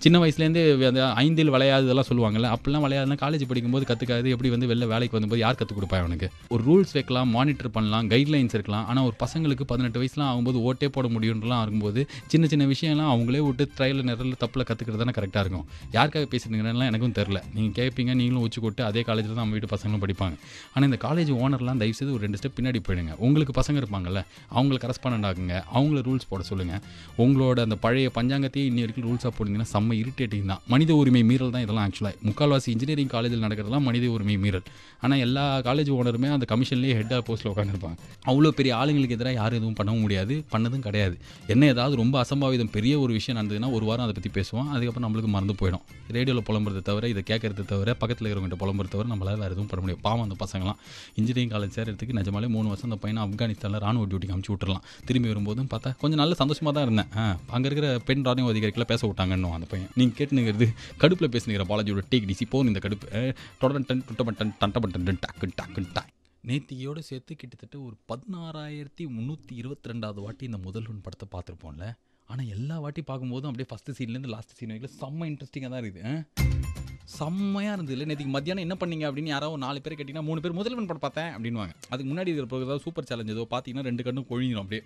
சின்ன வயசுலேருந்து அந்த ஐந்தில் விளையாததெல்லாம் சொல்லுவாங்கல்ல அப்படிலாம் விளையாதுனா காலேஜ் படிக்கும்போது கற்றுக்காது எப்படி வந்து வெளில வேலைக்கு வந்தபோது யார் கற்றுக் கொடுப்பா அவனுக்கு ஒரு ரூல்ஸ் வைக்கலாம் மானிட்டர் பண்ணலாம் கைட்லைன்ஸ் இருக்கலாம் ஆனால் ஒரு பசங்களுக்கு பதினெட்டு வயசுலாம் ஆகும்போது ஓட்டே போட முடியும்லாம் இருக்கும்போது சின்ன சின்ன விஷயம்லாம் அவங்களே விட்டு ட்ரையலில் நிரல் தப்பில் கற்றுக்கிறது தானே கரெக்டாக இருக்கும் யாருக்காக பேசிட்டுங்கிறலாம் எனக்கும் தெரில நீங்கள் கேட்பீங்க நீங்களும் உச்சி கொட்டு அதே காலேஜில் தான் நம்ம வீட்டு பசங்களும் படிப்பாங்க ஆனால் இந்த காலேஜ் ஓனர்லாம் தயவுசெய்து ஒரு ரெண்டு ஸ்டெப் பின்னாடி போயிடுங்க உங்களுக்கு பசங்க இருப்பாங்கல்ல அவங்களுக்கு கரஸ்பாண்ட் ஆகுங்க அவங்கள ரூல்ஸ் போட சொல்லுங்கள் உங்களோட அந்த பழைய பஞ்சாங்கத்தையும் இன்னி வரைக்கும் ரூல்ஸாக போட்டிங்கன்னா செம்ம இரிட்டேட்டிங் தான் மனித உரிமை மீறல் தான் இதெல்லாம் ஆக்சுவலாக முக்கால்வாசி இன்ஜினியரிங் காலேஜில் நடக்கிறதுலாம் மனித உரிமை மீறல் ஆனால் எல்லா காலேஜ் ஓனருமே அந்த கமிஷன்லேயே ஹெட்டாக போஸ்ட்டில் உட்காந்துருப்பாங்க அவ்வளோ பெரிய ஆளுங்களுக்கு எதிராக யாரும் எதுவும் பண்ணவும் முடியாது பண்ணதும் கிடையாது என்ன ஏதாவது ரொம்ப அசம்பாவிதம் பெரிய ஒரு விஷயம் நடந்ததுன்னா ஒரு வாரம் அதை பற்றி பேசுவோம் அதுக்கப்புறம் நம்மளுக்கு மறந்து போயிடும் ரேடியோவில் புலம்புறதை தவிர இதை கேட்கறது தவிர பக்கத்தில் இருக்கிறவங்ககிட்ட புலம்புறது தவிர நம்மளால் வேறு எதுவும் பண்ண முடியும் பாவம் அந்த பசங்களாம் இன்ஜினியரிங் காலேஜ் சேர்கிறதுக்கு நிஜமாலே மூணு வருஷம் அந்த பையனை ஆப்கானிஸ்தானில் ராணுவ டியூட்டிக்கு அமுச்சு விட்டுறலாம் திரும்பி வரும்போதும் பார்த்தா கொஞ்சம் நல்ல சந்தோஷமாக தான் இருந்தேன் அங்கே இருக்கிற பெண் ராணுவ அதிகாரிகளை பேச விட்டாங்கன்னு அந்த பையன் பையன் நீங்கள் கேட்டுனுங்கிறது கடுப்பில் பேசுனுங்கிற பாலாஜியோட டேக் டிசி போன் இந்த கடுப்பு டொடன் டன் டுட்டபட்டன் டாக்கு டாக் நேத்தியோடு சேர்த்து கிட்டத்தட்ட ஒரு பதினாறாயிரத்தி முந்நூற்றி இருபத்தி ரெண்டாவது வாட்டி இந்த முதல்வன் படத்தை பார்த்துருப்போம்ல ஆனால் எல்லா வாட்டி பார்க்கும்போதும் அப்படியே ஃபஸ்ட்டு சீன்லேருந்து லாஸ்ட் சீன் வரைக்கும் செம்ம இன்ட்ரெஸ்டிங்காக தான் இருக்குது செம்மையாக இருந்தது இல்லை நேற்றுக்கு மத்தியானம் என்ன பண்ணீங்க அப்படின்னு யாராவது நாலு பேர் கேட்டிங்கன்னா மூணு பேர் முதல்வன் படம் பார்த்தேன் அப்படின்வாங்க அதுக்கு முன்னாடி இருக்கிற ஏதாவது சூப்பர் சேலஞ்ச் ஏதோ பார்த்தீங்கன்னா ரெண்டு கண்ணும் கொழிஞ்சிடும் அப்படியே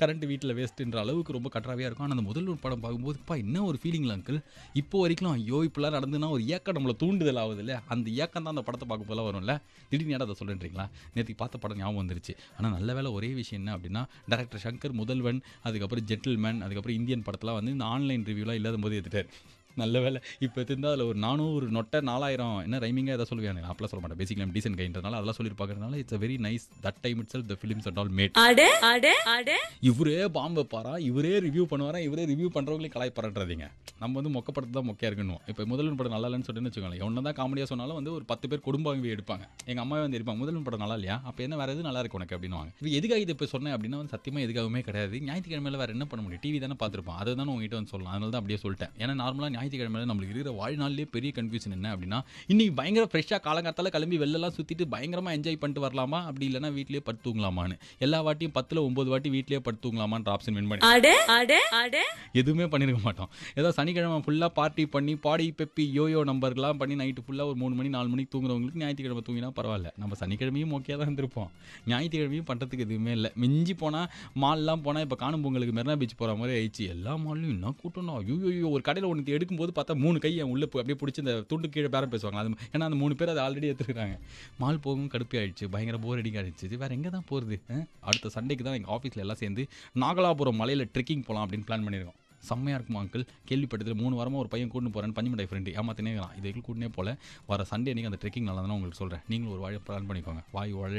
கரண்ட் வீட்டில் வேஸ்ட்டுன்ற அளவுக்கு ரொம்ப கட்டராவையாக இருக்கும் ஆனால் அந்த முதல் படம் பார்க்கும்போது இப்போ என்ன ஒரு ஃபீலிங்லாம் அங்கிள் இப்போ வரைக்கும் ஐயோ இப்படிலாம் நடந்துன்னா ஒரு ஏக்கம் நம்மளை தூண்டுதல் ஆகுது இல்லை அந்த ஏக்கம் தான் அந்த படத்தை பார்க்கும்போதெல்லாம் வரும்ல திடீர்னு ஏடா அதை சொல்லுன்றீங்களா நேற்றுக்கு பார்த்த படம் ஞாபகம் வந்துருச்சு ஆனால் நல்ல வேலை ஒரே விஷயம் என்ன அப்படின்னா டேரக்டர் சங்கர் முதல்வன் அதுக்கப்புறம் ஜென்டில்மேன் அதுக்கப்புறம் இந்தியன் படத்தெலாம் வந்து இந்த ஆன்லைன் ரிவ்யூலாம் இல்லாத போது எடுத்துட்டார் நல்ல வேலை இப்போ இருந்தால் அதில் ஒரு நானும் ஒரு நொட்டை நாலாயிரம் என்ன ரைமிங்காக எதாவது சொல்லுவேன் நான் அப்பெல்லாம் சொல்ல மாட்டேன் பேசிக்கலி டீசன் கைன்றனால அதெல்லாம் சொல்லியிருப்பாங்கனால it's very nice that time it sell the films at all made இவரே பாம்பு வைப்பாரா இவரே ரிவ்யூ பண்ணுவாரா இவரே ரிவ்யூ பண்ணுறவங்களே கலாய்ப்பாரன்றதீங்க நம்ம வந்து மொக்கப்படுத்து தான் மொக்கையாக இருக்கணும் இப்போ முதலின் படம் நல்லா இல்லைன்னு சொல்லிட்டு வச்சுக்கோங்களேன் ஒன்று தான் காமெடியாக சொன்னாலும் வந்து ஒரு பத்து பேர் குடும்பம் எடுப்பாங்க எங்கள் அம்மாவே வந்து எடுப்பாங்க முதலின் படம் நல்லா இல்லையா அப்போ என்ன வேறு எது நல்லா இருக்கும் உனக்கு அப்படின்னு இப்போ எதுக்காக இது இப்போ சொன்னேன் அப்படின்னா வந்து சத்தியமாக எதுக்காகவுமே கிடையாது ஞாயிற்றுக்கிழமையில் வேறு என்ன பண்ண முடியும் டிவி தானே பார்த்துருப்பான் அதை தானே உங்ககிட்ட வந்து சொல்லலாம் அதனால தான் அப்படியே சொல்லிட்டேன் ஏன்னா நார்மலாக ஞாயிற்றுக்கிழமை நம்மளுக்கு இருக்கிற வாழ்நாள்லேயே பெரிய கன்ஃபியூஷன் என்ன அப்படின்னா இன்றைக்கி பயங்கர ஃப்ரெஷ்ஷாக காலங்காத்தால் கிளம்பி வெளிலலாம் சுற்றிட்டு பயங்கரமாக என்ஜாய் பண்ணிட்டு வரலாமா அப்படி இல்லைனா வீட்லேயே படுத்துங்களாமான்னு எல்லா வாட்டியும் பத்தில் ஒம்பது வாட்டி வீட்லேயே படுத்துங்களாமான்ற ஆப்ஷன் வின் பண்ணி எதுவுமே பண்ணிருக்க மாட்டோம் ஏதோ சனிக்கிழமை ஃபுல்லாக பார்ட்டி பண்ணி பாடி பெப்பி யோயோ நம்பர்லாம் பண்ணி நைட்டு ஃபுல்லாக ஒரு மூணு மணி நாலு மணிக்கு தூங்குறவங்களுக்கு ஞாயிற்றுக்கிழமை தூங்கினா பரவாயில்ல நம்ம சனிக்கிழமையும் ஓகே தான் இருந்திருப்போம் ஞாயிற்றுக்கிழமையும் பண்ணுறதுக்கு எதுவுமே இல்லை மிஞ்சி போனால் மால்லாம் போனால் இப்போ காணும் பொங்கலுக்கு மெரினா பீச் போகிற மாதிரி ஆயிடுச்சு எல்லா மால்லையும் என்ன கூட்டணும் ஐயோ ஒரு கடையில் ஒன்று எடுக்க எடுக்கும்போது பார்த்தா மூணு கை என் உள்ளே அப்படியே பிடிச்சி இந்த துண்டு கீழே பேரம் பேசுவாங்க அது ஏன்னா அந்த மூணு பேர் அதை ஆல்ரெடி எடுத்துருக்காங்க மால் போகும் கடுப்பி ஆயிடுச்சு பயங்கர போர் அடிக்க ஆயிடுச்சு வேறு எங்கே தான் போகிறது அடுத்த சண்டேக்கு தான் எங்கள் ஆஃபீஸில் எல்லாம் சேர்ந்து நாகலாபுரம் மலையில் ட்ரெக்கிங் போகலாம் அப்படின்னு பிளான் பண்ணியிருக்கோம் செம்மையாக இருக்கும் அங்கிள் கேள்விப்பட்டதில் மூணு வாரமாக ஒரு பையன் கூட்டு போகிறேன் பஞ்சமடை ஃப்ரெண்டு ஏமாத்தினே இருக்கலாம் இது கூட்டினே போல் வர சண்டே நீங்கள் அந்த ட்ரெக்கிங் நல்லா தான் உங்களுக்கு சொல்கிறேன் நீங்களும் ஒரு வாழை பிளான் பண்ணிக்கோங்க வாய் உழ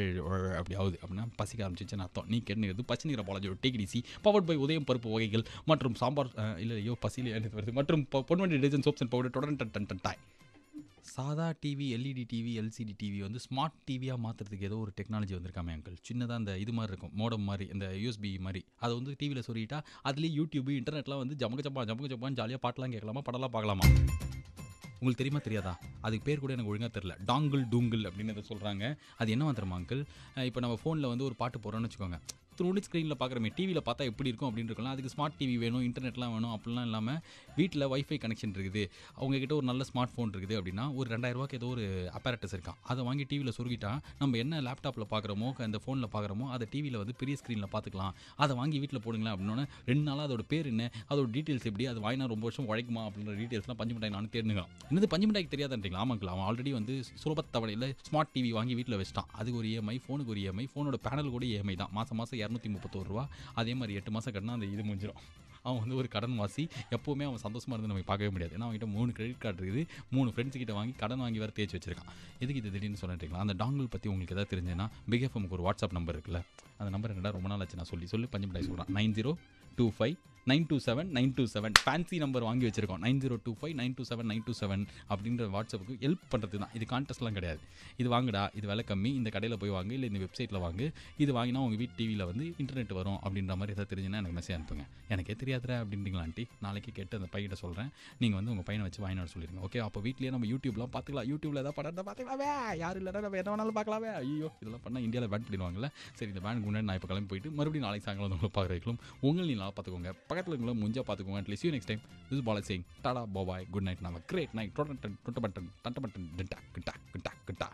அப்படி ஆகுது அப்படின்னா பசிக்க ஆரம்பிச்சிச்சுன்னு அர்த்தம் நீ கேட்டுங்கிறது பசி நிற பாலாஜியோட டேக்டிசி பவர்ட் பை உதயம் பருப்பு வகைகள் மற்றும் சாம்பார் இல்லை ஐயோ பசியில் வருது மற்றும் பொன்வண்டி டிஜன் சோப்ஸ் அண்ட் பவுடர் டன் டன் டன் டாய் சாதா TV LED TV LCD TV வந்து ஸ்மார்ட் டிவியாக மாற்றுறதுக்கு ஏதோ ஒரு டெக்னாலஜி வந்திருக்காமே அங்கிள் சின்னதாக அந்த இது மாதிரி இருக்கும் மோடம் மாதிரி இந்த யூஎஸ்பி மாதிரி அதை வந்து டிவியில் சொல்லிட்டா அதுலேயே யூடியூப் இன்டர்நெட்லாம் வந்து ஜமக ஜப்பா ஜமக ஜப்பான்னு ஜாலியாக பாட்டெலாம் கேட்கலாமா படம்லாம் பார்க்கலாமா உங்களுக்கு தெரியுமா தெரியாதா அதுக்கு பேர் கூட எனக்கு ஒழுங்காக தெரில டாங்கிள் டூங்கிள் அப்படின்னு எதை சொல்கிறாங்க அது என்ன மாத்திரமா அங்கிள் இப்போ நம்ம ஃபோனில் வந்து ஒரு பாட்டு போகிறோன்னு வச்சுக்கோங்க பத்து ஸ்க்ரீனில் பார்க்குறமே டிவியில் பார்த்தா எப்படி இருக்கும் அப்படின்னு இருக்கலாம் அதுக்கு ஸ்மார்ட் டிவி வேணும் இன்டர்நெட்லாம் வேணும் அப்படிலாம் இல்லாமல் வீட்டில் ஒய்ஃபை கனெக்ஷன் இருக்குது அவங்கக்கிட்ட ஒரு நல்ல ஸ்மார்ட் ஃபோன் இருக்குது அப்படின்னா ஒரு ரெண்டாயிரரூவாக்கு ஏதோ ஒரு அப்பாரட்டஸ் இருக்கான் அதை வாங்கி டிவியில் சுருகிட்டால் நம்ம என்ன லேப்டாப்பில் பார்க்குறோமோ அந்த ஃபோனில் பார்க்குறோமோ அதை டிவியில் வந்து பெரிய ஸ்க்ரீனில் பார்த்துக்கலாம் அதை வாங்கி வீட்டில் போடுங்களேன் அப்படின்னா ரெண்டு நாளாக அதோட பேர் என்ன அதோட டீட்டெயில்ஸ் எப்படி அது வாங்கினா ரொம்ப வருஷம் உழைக்குமா அப்படின்ற டீட்டெயில்ஸ்லாம் பஞ்சு மிட்டாய் நான் தெரிஞ்சுக்கலாம் என்னது பஞ்சு மிட்டாய்க்கு தெரியாதுன்றீங்களா ஆமாங்களா அவன் ஆல்ரெடி வந்து சுலபத்தவளையில் ஸ்மார்ட் டிவி வாங்கி வீட்டில் வச்சிட்டான் அதுக்கு ஒரு இஎம்ஐ e ஃபோனுக்கு ஒரு இஎம்ஐ ஃபோனோட பேனல் கூட இஎம்ஐ e தான் மாதம் மாதம் இரநூத்தி முப்பத்தோரு ரூபா அதே மாதிரி எட்டு மாதம் கட்டினா அந்த இது முடிஞ்சிடும் அவன் வந்து ஒரு கடன் வாசி எப்போவுமே அவன் சந்தோஷமாக இருந்து நமக்கு பார்க்கவே முடியாது ஏன்னா அவங்ககிட்ட மூணு கிரெடிட் கார்டு இருக்குது மூணு ஃப்ரெண்ட்ஸ் கிட்ட வாங்கி கடன் வாங்கி வேறு தேய்ச்சி வச்சிருக்கான் எதுக்கு இது திடீர்னு சொல்லிட்டுருக்கலாம் அந்த டாங்கிள் பற்றி உங்களுக்கு எதாவது தெரிஞ்சுன்னா பிகேஃப் நமக்கு ஒரு வாட்ஸ்அப் நம்பர் இருக்குல்ல அந்த நம்பர் என்னடா ரொம்ப நாள் ஆச்சு நான் சொல்லி சொல்லி பஞ்சமிட்டாய் சொல்கிறேன் nine zero two five nine two seven nine two seven fancy number வாங்கி வச்சிருக்கோம் nine zero two five nine two seven nine two seven அப்படின்ற வாட்ஸ்அப்புக்கு ஹெல்ப் பண்ணுறது தான் இது கான்டெஸ்ட்லாம் கிடையாது இது வாங்கடா இது விலை கம்மி இந்த கடையில் போய் வாங்க இல்லை இந்த வெப்சைட்டில் வாங்க இது வாங்கினா உங்கள் வீட்டு டிவியில் வந்து இன்டர்நெட் வரும் அப்படின்ற மாதிரி எதாவது தெரிஞ்சுன்னா எனக்கு மெசேஜ் அனுப்புங்க எனக்கே தெரியாது முடியாதுற அப்படின்றீங்களா ஆண்டி நாளைக்கு கேட்டு அந்த பையிட்ட சொல்கிறேன் நீங்கள் வந்து உங்கள் பையனை வச்சு வாங்கினு சொல்லிடுங்க ஓகே அப்போ வீட்லேயே நம்ம யூடியூப்லாம் பார்த்துக்கலாம் யூடியூப்பில் ஏதாவது படம் பார்த்துக்கலாமே யார் இல்லைனா நம்ம என்ன வேணாலும் பார்க்கலாமே ஐயோ இதெல்லாம் பண்ணால் இந்தியாவில் பேன் பண்ணிடுவாங்கல்ல சரி இந்த பேனுக்கு முன்னாடி நான் இப்போ கிளம்பி போயிட்டு மறுபடியும் நாளைக்கு சாயங்காலம் உங்களை பார்க்குறீங்களும் உங்களை நீங்கள் பார்த்துக்கோங்க பக்கத்தில் உங்களை முஞ்சா பார்த்துக்கோங்க at least you next time this Bala Singh டாடா பாபாய் குட் நைட் நம்ம கிரேட் நைட் டொட்டன் பட்டன் டொட்ட பட்டன் டட்ட பட்டன் கிட்டா கிட்டா கிட்டா கிட்டா